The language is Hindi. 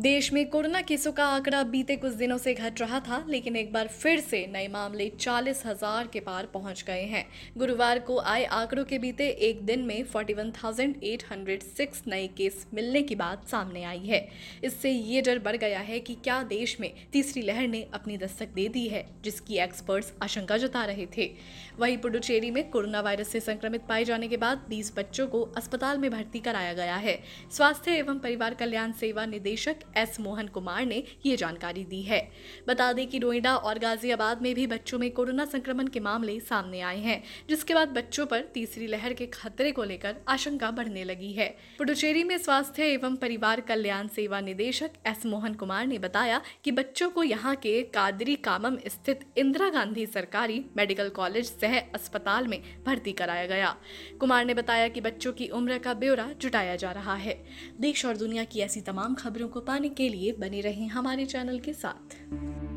देश में कोरोना केसों का आंकड़ा बीते कुछ दिनों से घट रहा था लेकिन एक बार फिर से नए मामले चालीस हजार के पार पहुंच गए हैं गुरुवार को आए आंकड़ों के बीते एक दिन में 41,806 नए केस मिलने की बात सामने आई है इससे ये डर बढ़ गया है कि क्या देश में तीसरी लहर ने अपनी दस्तक दे दी है जिसकी एक्सपर्ट्स आशंका जता रहे थे वहीं पुडुचेरी में कोरोना वायरस से संक्रमित पाए जाने के बाद बीस बच्चों को अस्पताल में भर्ती कराया गया है स्वास्थ्य एवं परिवार कल्याण सेवा निदेशक एस मोहन कुमार ने ये जानकारी दी है बता दें कि नोएडा और गाजियाबाद में भी बच्चों में कोरोना संक्रमण के मामले सामने आए हैं जिसके बाद बच्चों पर तीसरी लहर के खतरे को लेकर आशंका बढ़ने लगी है पुडुचेरी में स्वास्थ्य एवं परिवार कल्याण सेवा निदेशक एस मोहन कुमार ने बताया कि बच्चों को यहाँ के कादरी कामम स्थित इंदिरा गांधी सरकारी मेडिकल कॉलेज सह अस्पताल में भर्ती कराया गया कुमार ने बताया कि बच्चों की उम्र का ब्यौरा जुटाया जा रहा है देश और दुनिया की ऐसी तमाम खबरों को पाने पाने के लिए बने रहें हमारे चैनल के साथ